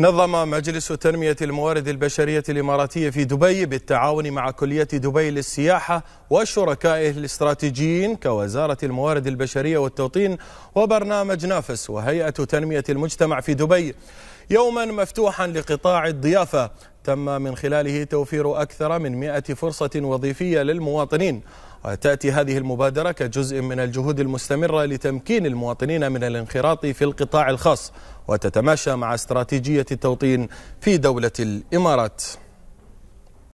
نظم مجلس تنمية الموارد البشرية الإماراتية في دبي بالتعاون مع كلية دبي للسياحة وشركائه الاستراتيجيين كوزارة الموارد البشرية والتوطين وبرنامج نافس وهيئة تنمية المجتمع في دبي يوما مفتوحا لقطاع الضيافة تم من خلاله توفير أكثر من 100 فرصة وظيفية للمواطنين وتأتي هذه المبادرة كجزء من الجهود المستمرة لتمكين المواطنين من الانخراط في القطاع الخاص وتتماشى مع استراتيجية التوطين في دولة الإمارات